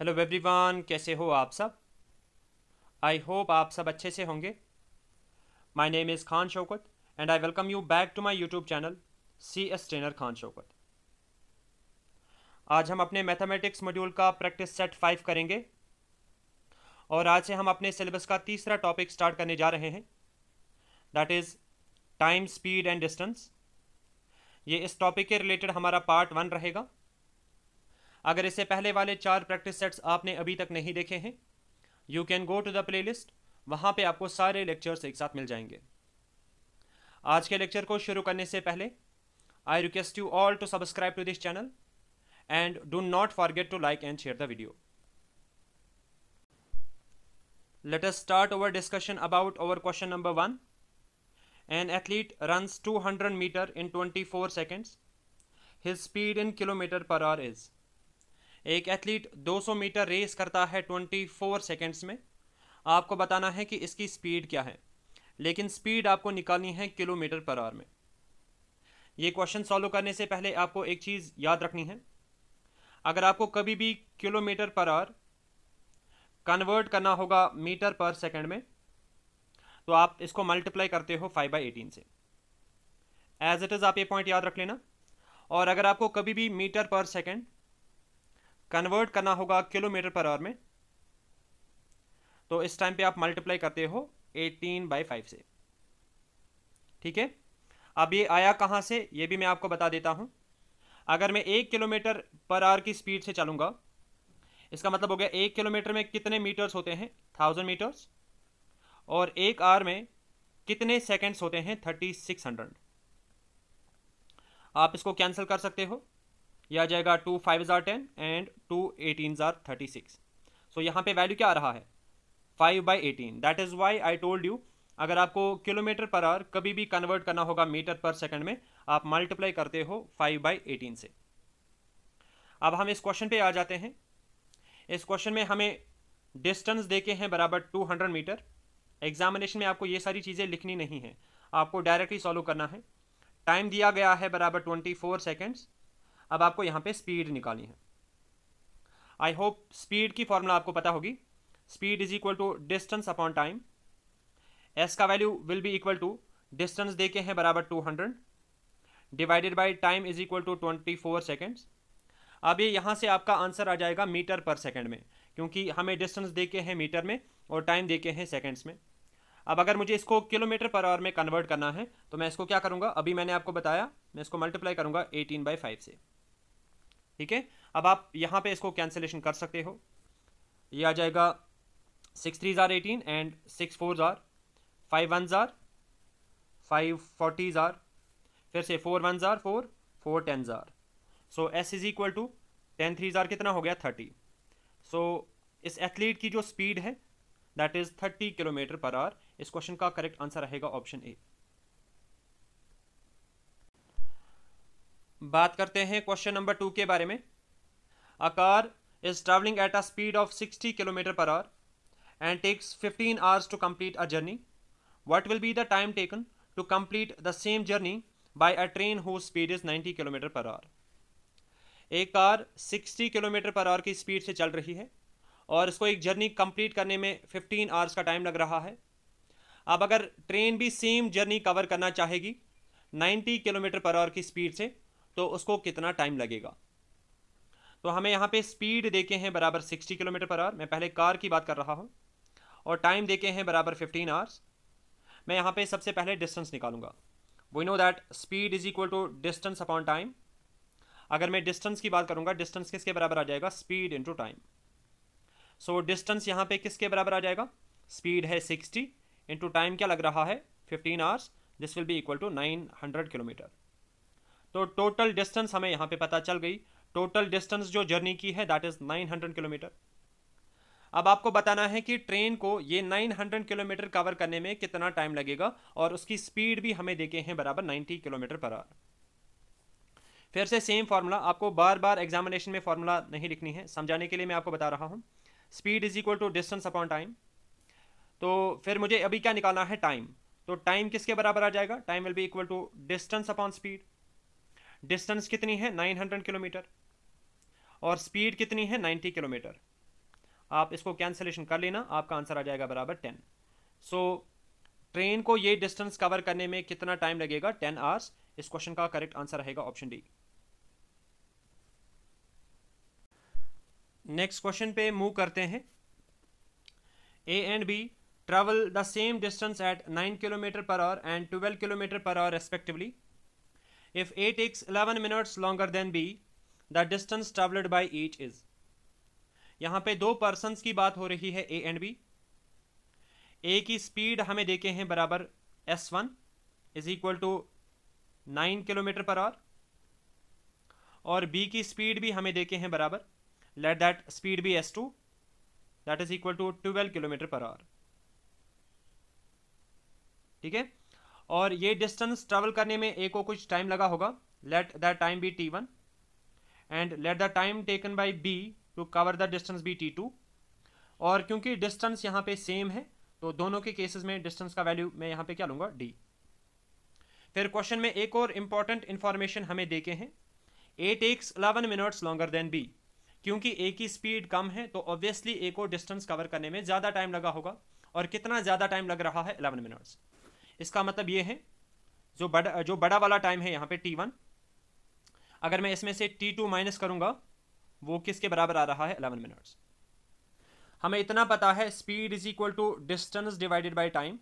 Hello everyone कैसे हो आप सब आई होप आप सब अच्छे से होंगे my name is Khan Shaukat and I welcome you back to my YouTube channel C S trainer Khan Shaukat आज हम अपने मैथमेटिक्स मॉड्यूल का प्रैक्टिस सेट फाइव करेंगे और आज से हम अपने सिलेबस का तीसरा टॉपिक स्टार्ट करने जा रहे हैं that is time speed and distance ये इस टॉपिक के रिलेटेड हमारा पार्ट वन रहेगा अगर इससे पहले वाले चार प्रैक्टिस सेट्स आपने अभी तक नहीं देखे हैं you can go to the playlist वहाँ पर आपको सारे लेक्चर्स एक साथ मिल जाएंगे आज के लेक्चर को शुरू करने से पहले I request you all to subscribe to this channel and do not forget to like and share the video start over discussion about over question number one an athlete an two hundred 200 in twenty 24 seconds his speed in kilometre per hour is एक athlete 200 metre race करता है 24 seconds में आपको बताना है कि इसकी speed क्या है लेकिन स्पीड आपको निकालनी है किलोमीटर पर आवर में ये क्वेश्चन सॉल्व करने से पहले आपको एक चीज़ याद रखनी है अगर आपको कभी भी किलोमीटर पर आवर कन्वर्ट करना होगा मीटर पर सेकंड में तो आप इसको मल्टीप्लाई करते हो फाइव बाई एटीन से एज इट इज़ आप ये पॉइंट याद रख लेना और अगर आपको कभी भी मीटर पर सेकंड कन्वर्ट करना होगा किलोमीटर पर आवर में तो इस टाइम पे आप मल्टीप्लाई करते हो 18 बाई फाइव से ठीक है अब ये आया कहाँ से ये भी मैं आपको बता देता हूँ अगर मैं एक किलोमीटर पर आवर की स्पीड से चलूँगा इसका मतलब हो गया एक किलोमीटर में कितने मीटर्स होते हैं थाउजेंड मीटर्स और एक आवर में कितने सेकेंड्स होते हैं थर्टी सिक्स हंड्रेड आप इसको कैंसिल कर सकते हो यह आ जाएगा टू फाइव ज़ार टेन एंड टू एटीन ज़ार थर्टी सिक्स सो यहाँ पे वैल्यू क्या आ रहा है five by eighteen that is why I told you अगर आपको किलोमीटर पर आवर कभी भी कन्वर्ट करना होगा मीटर पर सेकंड में आप मल्टीप्लाई करते हो फाइव बाई एटीन से अब हम इस क्वेश्चन पे आ जाते हैं इस क्वेश्चन में हमें डिस्टेंस देखे हैं बराबर टू हंड्रेड मीटर एग्जामिनेशन में आपको ये सारी चीज़ें लिखनी नहीं है आपको डायरेक्टली सॉल्व करना है टाइम दिया गया है बराबर ट्वेंटी फोर सेकेंड्स अब आपको यहाँ पे स्पीड निकालनी है आई होप स्पीड की फॉर्मूला आपको पता होगी speed is equal to distance upon time S का value will be equal to distance दे के हैं बराबर two hundred divided by time is equal to twenty four seconds अब ये यहाँ से आपका आंसर आ जाएगा मीटर पर सेकेंड में क्योंकि हमें डिस्टेंस दे के हैं मीटर में और टाइम दे के हैं सेकेंड्स में अब अगर मुझे इसको किलोमीटर पर आवर में कन्वर्ट करना है तो मैं इसको क्या करूँगा अभी मैंने आपको बताया मैं इसको मल्टीप्लाई करूँगा एटीन बाई फाइव से ठीक है अब आप यहाँ पे इसको कैंसिलेशन कर सकते हो ये आ जाएगा सिक्स थ्री ज़ार एटीन एंड सिक्स फोर ज़ार फाइव वन ज़ार फाइव फोर्टी ज़ार फिर से फोर वन ज़ार फोर फोर टेन ज़ार so S is equal to ten three ज़ार कितना हो गया थर्टी सो so, इस एथलीट की जो स्पीड है that is thirty kilometre per hour इस क्वेश्चन का करेक्ट आंसर रहेगा ऑप्शन ए बात करते हैं क्वेश्चन नंबर टू के बारे में a car is travelling at a speed of 60 kilometre per hour and takes 15 hours to complete a journey what will be the time taken to complete the same journey by a train who speed is 90 kilometre per hour एक car 60 kilometre per hour की speed से चल रही है और इसको एक journey complete करने में 15 आवर्स का टाइम लग रहा है अब अगर ट्रेन भी सेम जर्नी कवर करना चाहेगी 90 किलोमीटर पर आवर की स्पीड से तो उसको कितना टाइम लगेगा तो हमें यहाँ पे स्पीड देखे हैं बराबर 60 किलोमीटर पर आवर मैं पहले कार की बात कर रहा हूँ और टाइम देखे हैं बराबर 15 आवर्स मैं यहाँ पे सबसे पहले डिस्टेंस निकालूंगा we know that speed is equal to distance upon time अगर मैं डिस्टेंस की बात करूँगा डिस्टेंस किसके बराबर आ जाएगा speed into time so distance यहाँ पे किसके बराबर आ जाएगा स्पीड है सिक्सटी इंटू टाइम क्या लग रहा है fifteen hours this will be equal to nine hundred kilometre तो टोटल डिस्टेंस हमें यहां पे पता चल गई टोटल डिस्टेंस जो जर्नी की है दैट इज़ 900 किलोमीटर अब आपको बताना है कि ट्रेन को ये 900 किलोमीटर कवर करने में कितना टाइम लगेगा और उसकी स्पीड भी हमें देखे हैं बराबर 90 किलोमीटर पर आवर फिर से सेम फार्मूला आपको बार बार एग्जामिनेशन में फार्मूला नहीं लिखनी है समझाने के लिए मैं आपको बता रहा हूँ speed is equal to distance upon time तो फिर मुझे अभी क्या निकालना है टाइम तो टाइम किसके बराबर आ जाएगा time will be equal to distance upon speed distance कितनी है 900 किलोमीटर और स्पीड कितनी है 90 किलोमीटर आप इसको कैंसलेशन कर लेना आपका आंसर आ जाएगा बराबर टेन सो ट्रेन को ये डिस्टेंस कवर करने में कितना टाइम लगेगा टेन आवर्स इस क्वेश्चन का करेक्ट आंसर रहेगा ऑप्शन डी नेक्स्ट क्वेश्चन पे मूव करते हैं A and B travel the same distance at 9 kilometre per hour and 12 kilometre per hour respectively If A takes 11 minutes longer than B, the distance traveled by each is. यहां पे दो persons की बात हो रही है ए एंड बी ए की speed हमें देखे हैं बराबर S one is equal to nine kilometre per hour और बी की स्पीड भी हमें देखे हैं बराबर let that speed be S two that is equal to twelve kilometre per hour ठीक है और ये डिस्टेंस ट्रेवल करने में ए को कुछ टाइम लगा होगा let the time be T one and let the time taken by B to cover the distance be T two और क्योंकि डिस्टेंस यहाँ पे सेम है तो दोनों के केसेस में डिस्टेंस का वैल्यू मैं यहाँ पे क्या लूँगा डी फिर क्वेश्चन में एक और इम्पॉर्टेंट इन्फॉर्मेशन हमें देखे हैं A takes eleven minutes longer than B क्योंकि ए की स्पीड कम है तो ऑब्वियसली ए को डिस्टेंस कवर करने में ज़्यादा टाइम लगा होगा और कितना ज़्यादा टाइम लग रहा है अलेवन मिनट्स इसका मतलब ये है जो बड़ा जो बड़ा वाला टाइम है यहाँ पे टी वन अगर मैं इसमें से टी टू माइनस करूँगा वो किसके बराबर आ रहा है अलेवन मिनट्स हमें इतना पता है speed is equal to distance divided by time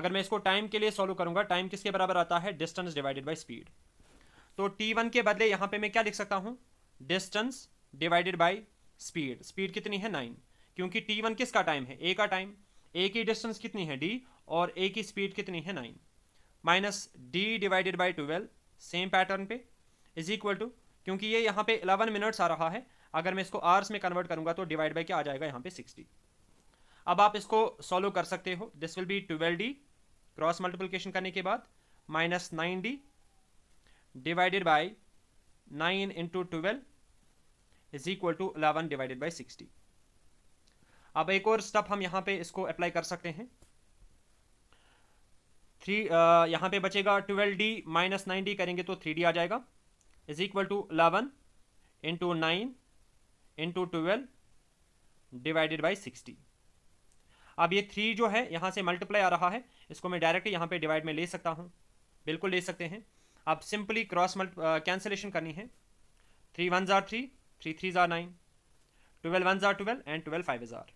अगर मैं इसको टाइम के लिए सॉल्व करूँगा टाइम किसके बराबर आता है डिस्टेंस डिवाइडेड बाई स्पीड तो टी वन के बदले यहाँ पे मैं क्या लिख सकता हूँ distance divided by speed speed कितनी है नाइन क्योंकि टी वन किसका टाइम है ए का टाइम ए की डिस्टेंस कितनी है डी और ए की स्पीड कितनी है nine minus D divided by twelve same pattern पे इज इक्वल टू क्योंकि ये यहाँ पे इलेवन मिनट्स आ रहा है अगर मैं इसको आर्स में कन्वर्ट करूँगा तो डिवाइड बाई क्या आ जाएगा यहाँ पे सिक्सटी अब आप इसको सॉल्व कर सकते हो this will be twelve D cross multiplication करने के बाद minus nine D divided by nine into twelve is equal to eleven divided by sixty अब एक और स्टेप हम यहाँ पे इसको अप्लाई कर सकते हैं थ्री यहाँ पे बचेगा twelve D minus nine D करेंगे तो थ्री डी आ जाएगा is equal to eleven into nine into twelve divided by sixty अब ये थ्री जो है यहाँ से मल्टीप्लाई आ रहा है इसको मैं डायरेक्ट यहाँ पे डिवाइड में ले सकता हूँ बिल्कुल ले सकते हैं अब सिंपली क्रॉस मल्ट कैंसिलेशन करनी है थ्री वन ज़ार थ्री थ्री थ्री ज़ार नाइन ट्वेल्व वन ज़ार ट्वेल्व एंड ट्वेल्व फाइव ज़ार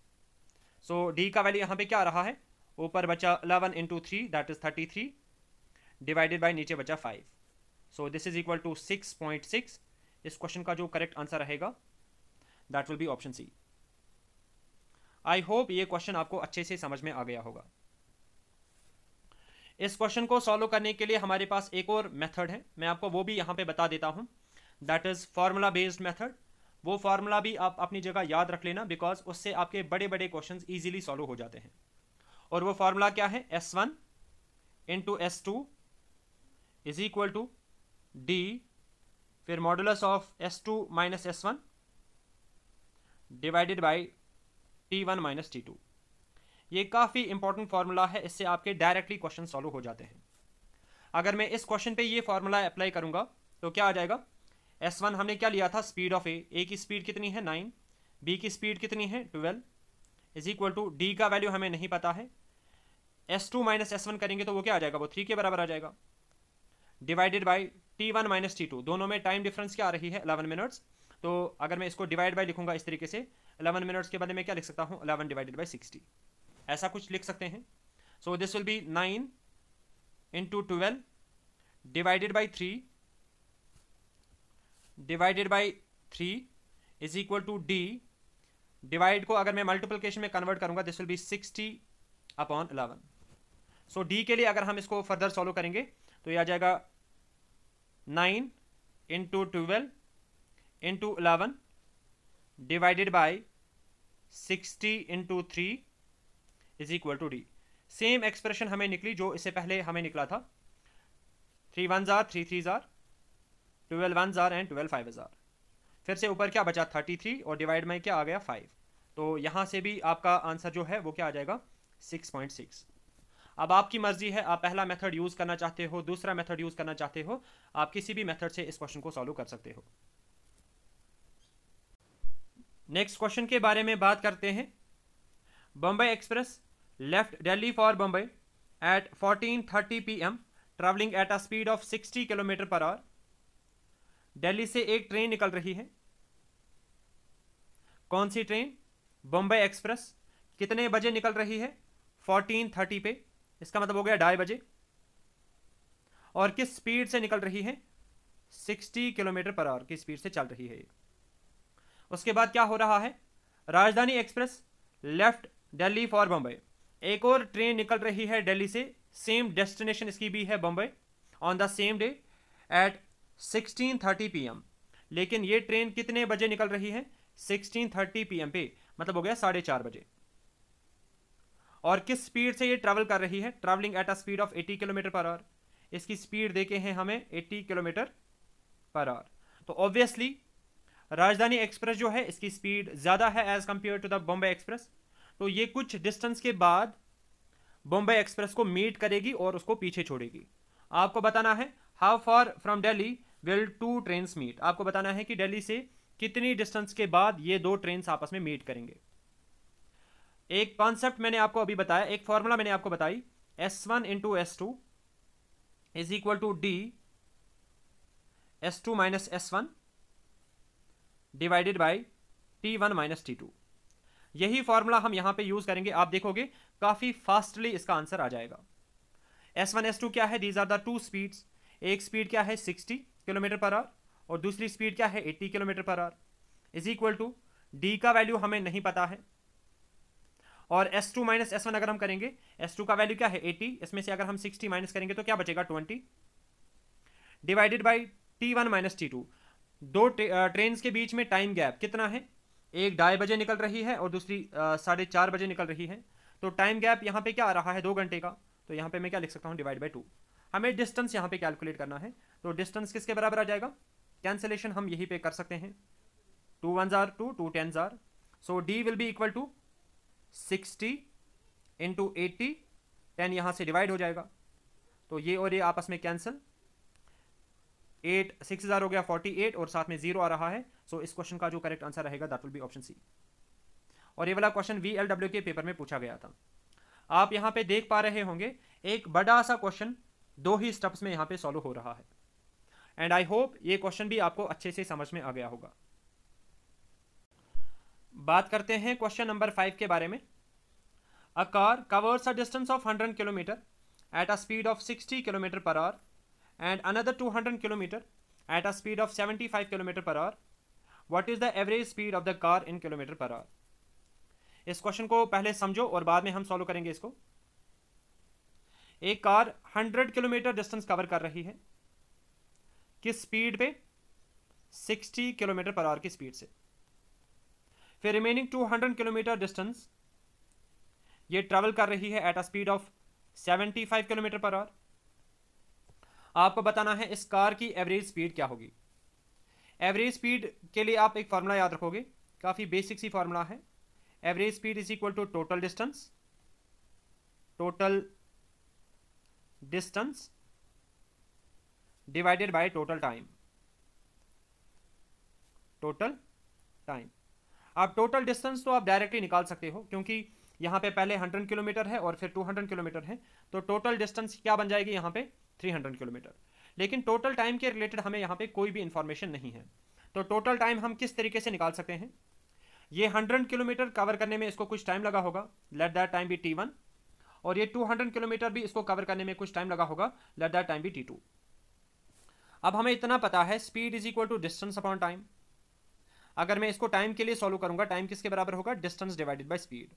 सो डी का वैल्यू यहाँ पे क्या आ रहा है ऊपर बचा eleven into three that is thirty three divided by नीचे बचा five so this is equal to six point six इस क्वेश्चन का जो करेक्ट आंसर रहेगा that will be option C I hope ये क्वेश्चन आपको अच्छे से समझ में आ गया होगा इस क्वेश्चन को सॉल्व करने के लिए हमारे पास एक और मेथड है मैं आपको वो भी यहाँ पे बता देता हूँ that is formula based method वो फार्मूला भी आप अपनी जगह याद रख लेना बिकॉज उससे आपके बड़े बड़े क्वेश्चंस इजीली सॉल्व हो जाते हैं और वो फार्मूला क्या है S one into S two is equal to D फिर modulus of S two minus S one divided by T one minus T two ये काफ़ी इंपॉर्टेंट फार्मूला है इससे आपके डायरेक्टली क्वेश्चन सॉल्व हो जाते हैं अगर मैं इस क्वेश्चन पे ये फार्मूला अप्लाई करूंगा तो क्या आ जाएगा एस वन हमने क्या लिया था स्पीड ऑफ ए ए की स्पीड कितनी है नाइन बी की स्पीड कितनी है twelve is equal to D का वैल्यू हमें नहीं पता है S two minus S one करेंगे तो वो क्या आ जाएगा वो थ्री के बराबर आ जाएगा divided by T one minus T two दोनों में टाइम डिफरेंस क्या आ रही है अलेवन मिनट्स तो अगर मैं इसको डिवाइड बाई लिखूंगा इस तरीके से अलेवन मिनट्स के बारे में क्या लिख सकता हूँ अलेवन डिवाइडेड बाई सिक्सटी ऐसा कुछ लिख सकते हैं so this will be nine into twelve divided by three divided by three is equal to D divide को अगर मैं मल्टीप्लिकेशन में कन्वर्ट करूंगा this will be sixty upon eleven so so, D के लिए अगर हम इसको फर्दर सॉल्व करेंगे तो ये आ जाएगा nine into twelve into eleven divided by sixty into three is equal to D same expression हमें निकली जो इससे पहले हमें निकला था थ्री वन ज़ार थ्री थ्री ज़ार ट्वेल्व वन ज़ार एंड ट्वेल्व फाइव ज़ार फिर से ऊपर क्या बचा थर्टी थ्री और डिवाइड में क्या आ गया फाइव तो यहाँ से भी आपका आंसर जो है वो क्या आ जाएगा सिक्स पॉइंट सिक्स अब आपकी मर्जी है आप पहला मेथड यूज़ करना चाहते हो दूसरा मेथड यूज़ करना चाहते हो आप किसी भी मेथड से इस क्वेश्चन को सॉल्व कर सकते हो नेक्स्ट क्वेश्चन के बारे में बात करते हैं Bombay express left Delhi for Bombay at fourteen thirty P M travelling at a speed of sixty kilometre per hour Delhi से एक ट्रेन निकल रही है कौन सी ट्रेन बम्बई एक्सप्रेस कितने बजे निकल रही है 14:30 पे इसका मतलब हो गया ढाई बजे और किस स्पीड से निकल रही है 60 किलोमीटर पर आवर की स्पीड से चल रही है उसके बाद क्या हो रहा है Rajdhani express left Delhi for Bombay एक और ट्रेन निकल रही है दिल्ली से सेम डेस्टिनेशन इसकी भी है Bombay on the same day at 16:30 PM लेकिन ये ट्रेन कितने बजे निकल रही है 16:30 पीएम पे मतलब हो गया साढ़े चार बजे और किस स्पीड से ये ट्रैवल कर रही है travelling at a speed of 80 kilometre per hour इसकी स्पीड देखे हैं हमें 80 किलोमीटर पर आवर तो ऑब्वियसली राजधानी एक्सप्रेस जो है इसकी स्पीड ज़्यादा है as compare to the Bombay express तो ये कुछ डिस्टेंस के बाद बॉम्बे एक्सप्रेस को मीट करेगी और उसको पीछे छोड़ेगी आपको बताना है how far from Delhi will two train meet आपको बताना है कि डेली से कितनी डिस्टेंस के बाद ये दो ट्रेन आपस में मीट करेंगे एक कॉन्सेप्ट मैंने आपको अभी बताया एक फॉर्मूला मैंने आपको बताई S one into S two is equal to D S two minus S one divided by T one minus T two यही फॉर्मूला हम यहां पे यूज़ करेंगे आप देखोगे काफ़ी फास्टली इसका आंसर आ जाएगा एस वन एस टू क्या है these are the two speeds एक स्पीड क्या है सिक्सटी किलोमीटर पर आर और दूसरी स्पीड क्या है eighty kilometre per hour is equal to D का वैल्यू हमें नहीं पता है और S2 टू माइनस एस अगर हम करेंगे S2 का वैल्यू क्या है 80 इसमें से अगर हम 60 माइनस करेंगे तो क्या बचेगा 20 divided by T one minus T two दो ट्रेन के बीच में टाइम गैप कितना है एक ढाई बजे निकल रही है और दूसरी साढ़े चार बजे निकल रही है तो टाइम गैप यहाँ पे क्या आ रहा है दो घंटे का तो यहाँ पे मैं क्या लिख सकता हूँ डिवाइड बाई टू हमें डिस्टेंस यहाँ पे कैलकुलेट करना है तो डिस्टेंस किसके बराबर आ जाएगा कैंसिलेशन हम यही पे कर सकते हैं टू वन जार टू टू टेन जार so D will be equal to sixty into eighty ten यहाँ से डिवाइड हो जाएगा तो ये और ये आपस में कैंसिल एट सिक्स हज़ार हो गया फोर्टी एट और साथ में जीरो आ रहा है सो so इस क्वेश्चन का जो करेक्ट आंसर रहेगा that will be option C और ये वाला क्वेश्चन वी के पेपर में पूछा गया था आप यहाँ पे देख पा रहे होंगे एक बड़ा सा क्वेश्चन दो ही स्टेप्स में यहाँ पे सॉल्व हो रहा है एंड आई होप ये क्वेश्चन भी आपको अच्छे से समझ में आ गया होगा बात करते हैं क्वेश्चन नंबर फाइव के बारे में a car covers a distance of hundred kilometre at a speed of sixty kilometre per hour and another two hundred kilometre at a speed of seventy five kilometre per hour what is the average speed of the car in kilometre per hour इस question को पहले समझो और बाद में हम solve करेंगे इसको एक car hundred kilometre distance cover कर रही है किस स्पीड पे सिक्सटी किलोमीटर पर आवर की स्पीड से फिर रिमेनिंग 200 किलोमीटर डिस्टेंस ये ट्रैवल कर रही है at a speed of 75 kilometre per hour आपको बताना है इस कार की एवरेज स्पीड क्या होगी एवरेज स्पीड के लिए आप एक फार्मूला याद रखोगे काफ़ी बेसिक सी फार्मूला है average speed is equal to total distance total distance divided by total time total time आप टोटल डिस्टेंस तो आप डायरेक्टली निकाल सकते हो क्योंकि यहाँ पे पहले 100 किलोमीटर है और फिर 200 किलोमीटर है तो टोटल डिस्टेंस क्या बन जाएगी यहाँ पे 300 किलोमीटर लेकिन टोटल टाइम के रिलेटेड हमें यहाँ पे कोई भी इन्फॉर्मेशन नहीं है तो टोटल टाइम हम किस तरीके से निकाल सकते हैं ये हंड्रेड किलोमीटर कवर करने में इसको कुछ टाइम लगा होगा let that time be T one और ये टू हंड्रेड किलोमीटर भी इसको कवर करने में कुछ टाइम लगा होगा let that time be T two अब हमें इतना पता है speed is equal to distance upon time अगर मैं इसको टाइम के लिए सॉल्व करूंगा टाइम किसके बराबर होगा डिस्टेंस डिवाइडेड बाई स्पीड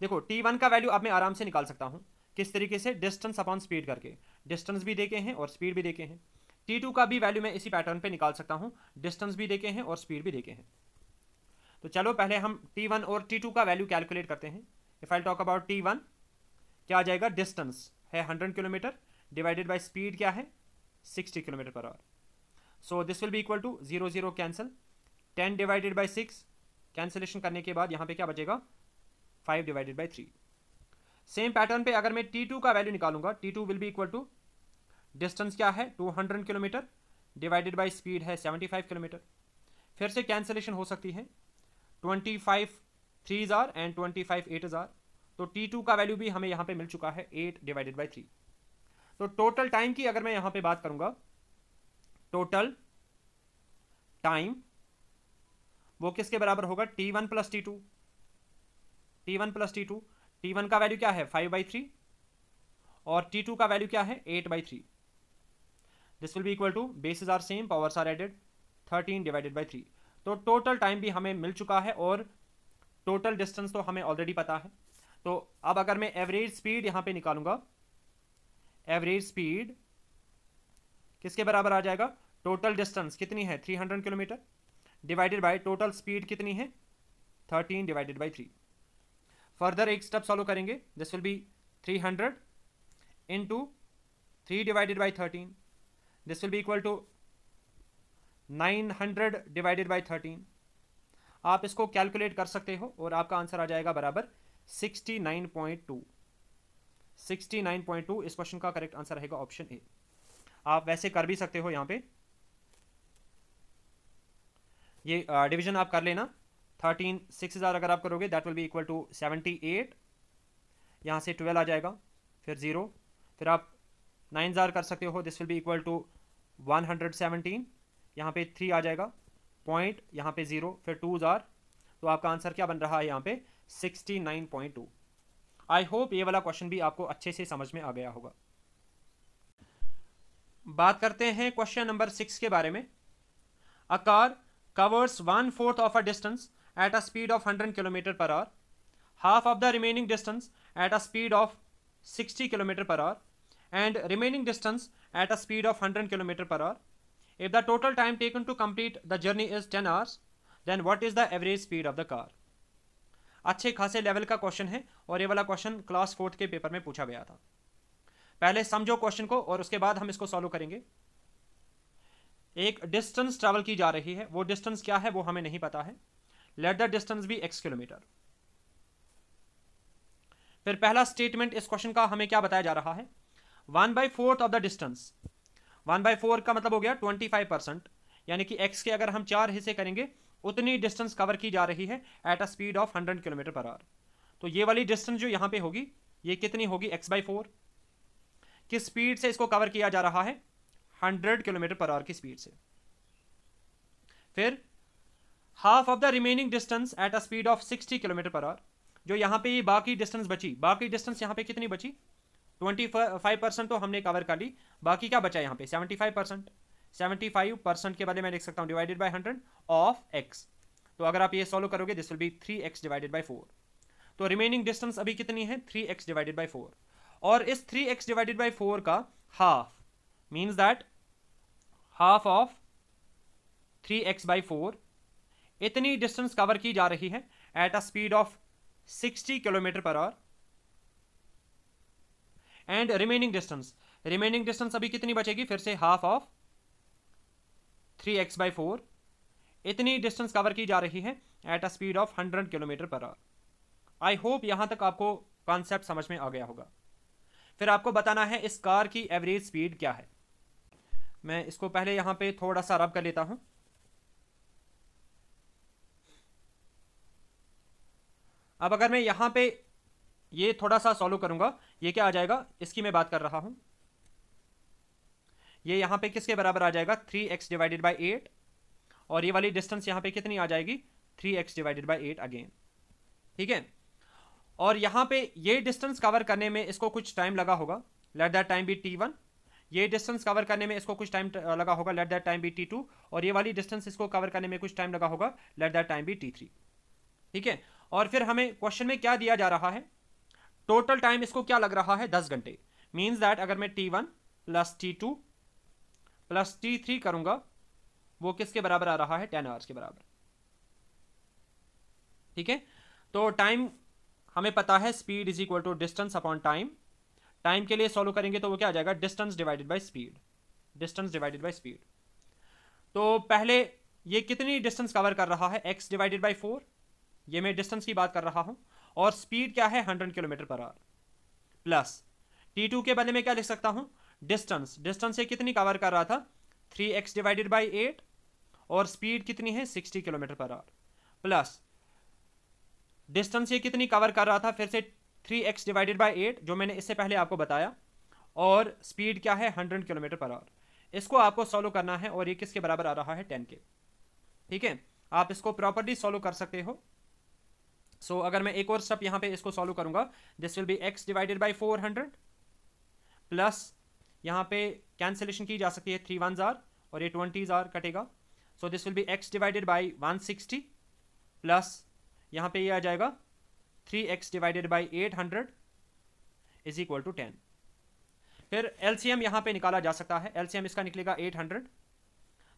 देखो टी वन का वैल्यू अब मैं आराम से निकाल सकता हूँ किस तरीके से डिस्टेंस अपॉन स्पीड करके डिस्टेंस भी देखे हैं और स्पीड भी देखे हैं टी टू का भी वैल्यू मैं इसी पैटर्न पे निकाल सकता हूँ डिस्टेंस भी देखे हैं और स्पीड भी देखे हैं तो चलो पहले हम टी वन और टी टू का वैल्यू कैलकुलेट करते हैं if I talk about T one क्या आ जाएगा डिस्टेंस है hundred kilometre divided by speed क्या है sixty kilometre per hour so this will be equal to zero zero cancel ten divided by six cancellation करने के बाद यहाँ पे क्या बचेगा five divided by three same pattern पे अगर मैं टी टू का वैल्यू निकालूंगा T two will be equal to distance क्या है two hundred kilometre divided by speed है सेवेंटी फाइव किलोमीटर फिर से कैंसिलेशन हो सकती है ट्वेंटी फाइव थ्री हज़ार एंड ट्वेंटी फाइव एट हज़ार तो टी टू का वैल्यू भी हमें यहाँ पे मिल चुका है एट डिवाइडेड बाई थ्री तो टोटल टाइम की अगर मैं यहाँ पे बात करूँगा टोटल टाइम वो किसके बराबर होगा T one plus T two T one plus T two T one का वैल्यू क्या है फाइव बाई थ्री और टी टू का वैल्यू क्या है eight by three this will be equal to bases are same powers are added thirteen divided by three तो total time भी हमें मिल चुका है और टोटल डिस्टेंस तो हमें ऑलरेडी पता है तो अब अगर मैं एवरेज स्पीड यहाँ पे निकालूंगा एवरेज स्पीड किसके बराबर आ जाएगा टोटल डिस्टेंस कितनी है 300 kilometre divided by total speed कितनी है thirteen divided by three further एक स्टेप सॉल्व करेंगे this will be three hundred into three divided by thirteen this will be equal to nine hundred divided by thirteen आप इसको calculate कर सकते हो और आपका आंसर आ जाएगा बराबर sixty nine point two sixty nine point two इस क्वेश्चन का करेक्ट आंसर रहेगा ऑप्शन ए आप वैसे कर भी सकते हो यहाँ पे ये डिवीजन आप कर लेना थर्टीन सिक्स हज़ार अगर आप करोगे that will be equal to seventy eight यहाँ से ट्वेल्व आ जाएगा फिर ज़ीरो फिर आप नाइन हज़ार कर सकते हो this will be equal to one hundred seventeen यहाँ पे थ्री आ जाएगा पॉइंट यहाँ पे ज़ीरो फिर टू हज़ार तो आपका आंसर क्या बन रहा है यहाँ पे sixty nine point two I hope ये वाला क्वेश्चन भी आपको अच्छे से समझ में आ गया होगा बात करते हैं क्वेश्चन नंबर सिक्स के बारे में a car covers one fourth of a distance at a speed of 100 km per hour, half of the remaining distance at a speed of 60 km per hour, and remaining distance at a speed of 100 km per hour. If the total time taken to complete the journey is 10 hours, then what is the average speed of the car? अच्छे खासे level का question है और ये वाला question class fourth के paper में पूछा गया था पहले समझो क्वेश्चन को और उसके बाद हम इसको सॉल्व करेंगे एक डिस्टेंस ट्रैवल की जा रही है वो डिस्टेंस क्या है वो हमें नहीं पता है let the distance be X kilometre फिर पहला स्टेटमेंट इस क्वेश्चन का हमें क्या बताया जा रहा है one by fourth of the distance one by four का मतलब हो गया ट्वेंटी फाइव परसेंट यानी कि एक्स के अगर हम चार हिस्से करेंगे उतनी डिस्टेंस कवर की जा रही है at a speed of hundred kilometre per hour तो ये वाली डिस्टेंस जो यहां पे होगी ये कितनी होगी एक्स बाई फोर किस स्पीड से इसको कवर किया जा रहा है हंड्रेड किलोमीटर पर आवर की स्पीड से फिर half of the remaining distance at a speed of 60 kilometre per hour जो यहाँ पे ये बाकी डिस्टेंस बची बाकी डिस्टेंस यहाँ पे कितनी बची 25 परसेंट तो हमने कवर कर ली बाकी क्या बचा यहाँ पे 75 परसेंट सेवेंटी फाइव परसेंट के बारे में लिख सकता हूँ divided by hundred of X तो अगर आप ये सॉल्व करोगे this will be three X divided by four तो रिमेनिंग डिस्टेंस अभी कितनी है three X divided by four और इस three X divided by four का half means that half of three X by four इतनी डिस्टेंस कवर की जा रही है at a speed of sixty kilometre per hour and remaining distance remaining distance अभी कितनी बचेगी फिर से half of three X by four इतनी डिस्टेंस कवर की जा रही है at a speed of hundred kilometre per hour I hope यहां तक आपको कॉन्सेप्ट समझ में आ गया होगा फिर आपको बताना है इस कार की एवरेज स्पीड क्या है मैं इसको पहले यहाँ पे थोड़ा सा रब कर लेता हूँ अब अगर मैं यहाँ पे ये थोड़ा सा सॉल्व करूँगा ये क्या आ जाएगा इसकी मैं बात कर रहा हूँ ये यहाँ पे किसके बराबर आ जाएगा three X divided by eight और ये वाली डिस्टेंस यहाँ पे कितनी आ जाएगी three X divided by eight again ठीक है और यहाँ पे ये डिस्टेंस कवर करने में इसको कुछ टाइम लगा होगा let that time be T one ये डिस्टेंस कवर करने में इसको कुछ टाइम लगा होगा let that time be T two और ये वाली डिस्टेंस इसको कवर करने में कुछ टाइम लगा होगा let that time be T three ठीक है और फिर हमें क्वेश्चन में क्या दिया जा रहा है टोटल टाइम इसको क्या लग रहा है दस घंटे मीन्स दैट अगर मैं T one plus T two plus T three करूंगा वो किसके बराबर आ रहा है टेन आवर्स के बराबर ठीक है तो टाइम हमें पता है speed is equal to distance upon time time के लिए सॉल्व करेंगे तो वो क्या आ जाएगा distance divided by speed distance divided by speed तो पहले ये कितनी डिस्टेंस कवर कर रहा है एक्स डिवाइडेड बाई फोर ये मैं डिस्टेंस की बात कर रहा हूँ और स्पीड क्या है hundred kilometre per hour plus T two के बदले में क्या लिख सकता हूँ डिस्टेंस डिस्टेंस ये कितनी कवर कर रहा था three X divided by eight और स्पीड कितनी है sixty kilometre per hour plus distance ये कितनी कवर कर रहा था फिर से three X divided by eight जो मैंने इससे पहले आपको बताया और स्पीड क्या है हंड्रेड किलोमीटर पर आवर इसको आपको सॉल्व करना है और ये किसके बराबर आ रहा है टेन के ठीक है आप इसको प्रॉपरली सॉल्व कर सकते हो सो so, अगर मैं एक और स्टेप यहाँ पे इसको सॉल्व करूँगा this will be X divided by four hundred plus यहाँ पे कैंसिलेशन की जा सकती है थ्री वन जार और ये ट्वेंटी जार कटेगा so this will be X divided by one sixty plus यहाँ पे ये यह आ जाएगा three X divided by eight hundred is equal to ten फिर एल सी एम यहाँ पर निकाला जा सकता है एल सी एम इसका निकलेगा एट हंड्रेड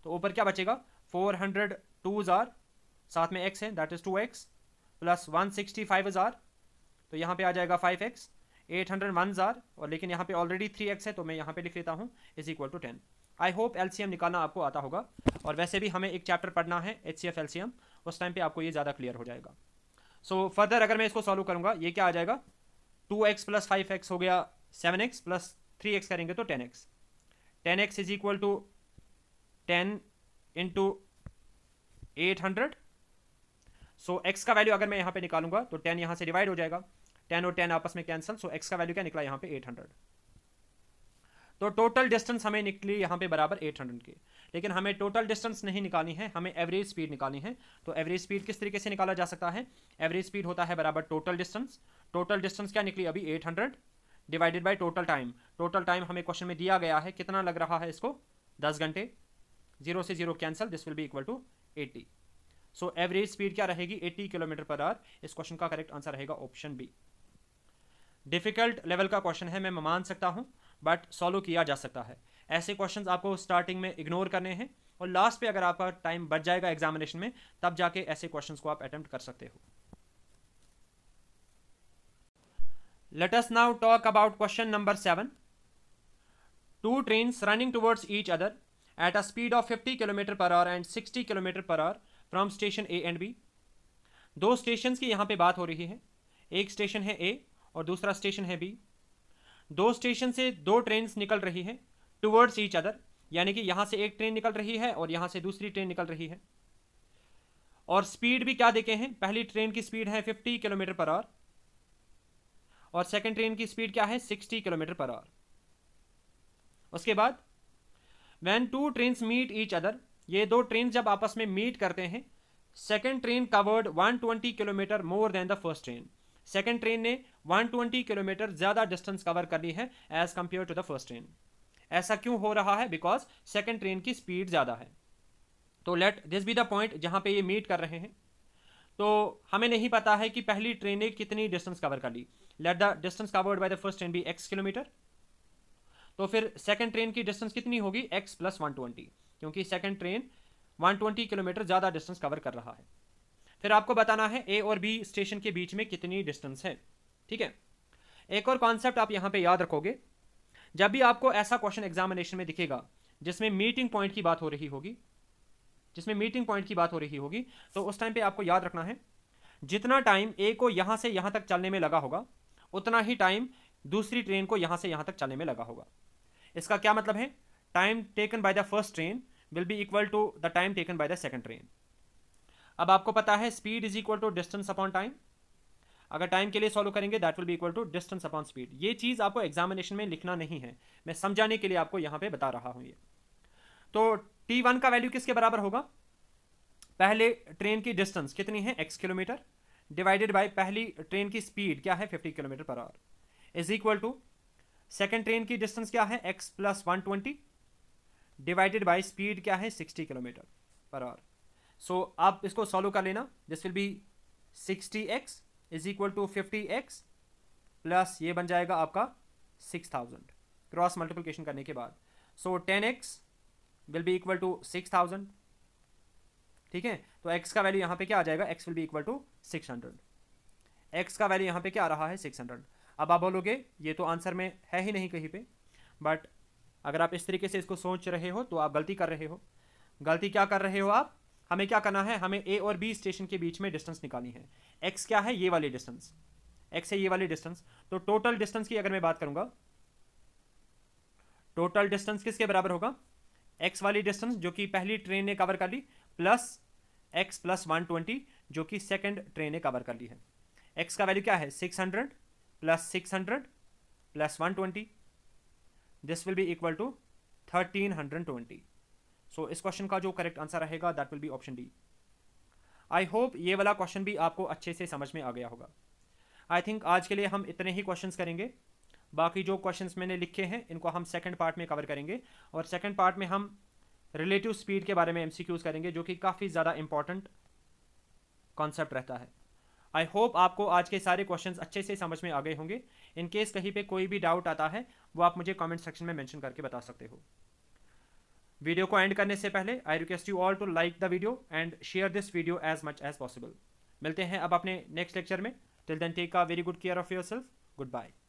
तो ऊपर क्या बचेगा फोर हंड्रेड टू ज़ार साथ में एक्स है that is two X plus one sixty five हज़ार तो यहाँ पर आ जाएगा five X eight hundred one ज़ार और लेकिन यहाँ पर ऑलरेडी थ्री एक्स है तो मैं यहाँ पर लिख लेता हूँ is equal to ten I hope L C M निकालना आपको आता होगा और वैसे भी हमें एक चैप्टर पढ़ना है H C F L C M उस टाइम पर आपको ये ज़्यादा क्लियर हो जाएगा सो so, फर्दर अगर मैं इसको सॉल्व करूंगा ये क्या आ जाएगा two X plus five X हो गया seven X plus three X करेंगे तो ten X ten X is equal to ten into eight hundred so X का वैल्यू अगर मैं यहाँ पे निकालूंगा तो टेन यहाँ से डिवाइड हो जाएगा टेन और टेन आपस में कैंसिल सो एक्स का वैल्यू क्या निकला यहाँ पे एट हंड्रेड तो टोटल डिस्टेंस हमें निकली यहाँ पे बराबर एट हंड्रेड की लेकिन हमें टोटल डिस्टेंस नहीं निकालनी है हमें एवरेज स्पीड निकालनी है तो एवरेज स्पीड किस तरीके से निकाला जा सकता है एवरेज स्पीड होता है बराबर टोटल डिस्टेंस टोटल डिस्टेंस क्या निकली अभी eight hundred divided by total time total time हमें क्वेश्चन में दिया गया है कितना लग रहा है इसको दस घंटे जीरो से zero cancel this will be equal to eighty so average speed क्या रहेगी एट्टी किलोमीटर पर आवर इस क्वेश्चन का करेक्ट आंसर रहेगा ऑप्शन बी डिफिकल्ट लेवल का क्वेश्चन है मैं मान सकता हूँ बट सॉल्व किया जा सकता है ऐसे क्वेश्चन आपको स्टार्टिंग में इग्नोर करने हैं और लास्ट पे अगर आपका टाइम बच जाएगा एग्जामिनेशन में तब जाके ऐसे क्वेश्चन को आप अटैम्प्ट कर सकते हो let's now talk about question number seven two train running towards each other at a speed of fifty kilometre per hour and sixty kilometre per hour from station A and B दो station की यहाँ पर बात हो रही है एक station है ए और दूसरा स्टेशन है बी दो स्टेशन से दो ट्रेन्स निकल रही है टूवर्ड्स ईच अदर यानी कि यहाँ से एक ट्रेन निकल रही है और यहाँ से दूसरी ट्रेन निकल रही है और स्पीड भी क्या देखे हैं पहली ट्रेन की स्पीड है 50 किलोमीटर पर आवर और सेकेंड ट्रेन की स्पीड क्या है 60 किलोमीटर पर आवर उसके बाद when two train meet each other ये दो ट्रेन जब आपस में मीट करते हैं second train covered twenty kilometre more than the first train second train ने 120 किलोमीटर ज़्यादा डिस्टेंस कवर कर ली है as compare to the first train ऐसा क्यों हो रहा है बिकॉज सेकेंड ट्रेन की स्पीड ज़्यादा है तो let this be the point जहाँ पे ये मीट कर रहे हैं तो हमें नहीं पता है कि पहली ट्रेन ने कितनी डिस्टेंस कवर कर ली let the distance covered by the first train be X kilometre तो फिर सेकेंड ट्रेन की डिस्टेंस कितनी होगी एक्स प्लस वन ट्वेंटी क्योंकि second train one twenty kilometre ज़्यादा डिस्टेंस कवर कर रहा है फिर आपको बताना है ए और बी स्टेशन के बीच में कितनी डिस्टेंस है ठीक है एक और कॉन्सेप्ट आप यहाँ पे याद रखोगे जब भी आपको ऐसा क्वेश्चन एग्जामिनेशन में दिखेगा जिसमें मीटिंग पॉइंट की बात हो रही होगी जिसमें मीटिंग पॉइंट की बात हो रही होगी तो उस टाइम पे आपको याद रखना है जितना टाइम ए को यहां से यहां तक चलने में लगा होगा उतना ही टाइम दूसरी ट्रेन को यहां से यहां तक चलने में लगा होगा इसका क्या मतलब है time taken by the first train will be equal to the time taken by the second train अब आपको पता है speed is equal to distance upon time अगर टाइम के लिए सॉल्व करेंगे that will be equal to distance upon speed ये चीज़ आपको एग्जामिनेशन में लिखना नहीं है मैं समझाने के लिए आपको यहाँ पे बता रहा हूँ ये तो टी वन का वैल्यू किसके बराबर होगा पहले ट्रेन की डिस्टेंस कितनी है एक्स किलोमीटर डिवाइडेड बाई पहली ट्रेन की स्पीड क्या है fifty kilometre per hour is equal to second train की डिस्टेंस क्या है x plus one twenty divided by speed क्या है sixty kilometre per hour so आप इसको सॉल्व कर लेना this will be sixty x is equal to fifty x plus ये बन जाएगा आपका सिक्स थाउजेंड क्रॉस मल्टीप्लीकेशन करने के बाद so ten x will be equal to six thousand ठीक है तो एक्स का वैल्यू यहाँ पे क्या आ जाएगा x will be equal to six hundred x का वैल्यू यहाँ पे क्या आ रहा है सिक्स हंड्रेड अब आप बोलोगे ये तो आंसर में है ही नहीं कहीं पे बट अगर आप इस तरीके से इसको सोच रहे हो तो आप गलती कर रहे हो गलती क्या कर रहे हो आप हमें क्या करना है हमें ए और बी स्टेशन के बीच में डिस्टेंस निकालनी है एक्स क्या है ये वाली डिस्टेंस एक्स है ये वाली डिस्टेंस तो टोटल डिस्टेंस की अगर मैं बात करूंगा टोटल डिस्टेंस किसके बराबर होगा एक्स वाली डिस्टेंस जो कि पहली ट्रेन ने कवर कर ली plus x plus one twenty जो कि सेकेंड ट्रेन ने कवर कर ली है एक्स का वैल्यू क्या है six hundred plus six hundred plus one twenty this will be equal to thirteen hundred twenty so so, इस क्वेश्चन का जो करेक्ट आंसर रहेगा that will be option D I hope ये वाला क्वेश्चन भी आपको अच्छे से समझ में आ गया होगा आई थिंक आज के लिए हम इतने ही क्वेश्चन करेंगे बाकी जो क्वेश्चन मैंने लिखे हैं इनको हम सेकेंड पार्ट में कवर करेंगे और सेकेंड पार्ट में हम रिलेटिव स्पीड के बारे में एम करेंगे जो कि काफ़ी ज़्यादा इंपॉर्टेंट कॉन्सेप्ट रहता है आई होप आपको आज के सारे क्वेश्चंस अच्छे से समझ में आ गए होंगे इन केस कहीं पे कोई भी डाउट आता है वो आप मुझे कमेंट सेक्शन में मेंशन करके बता सकते हो वीडियो को एंड करने से पहले I request you all to like the video and share this video as much as possible मिलते हैं अब अपने नेक्स्ट लेक्चर में till then take a very good care of yourself good bye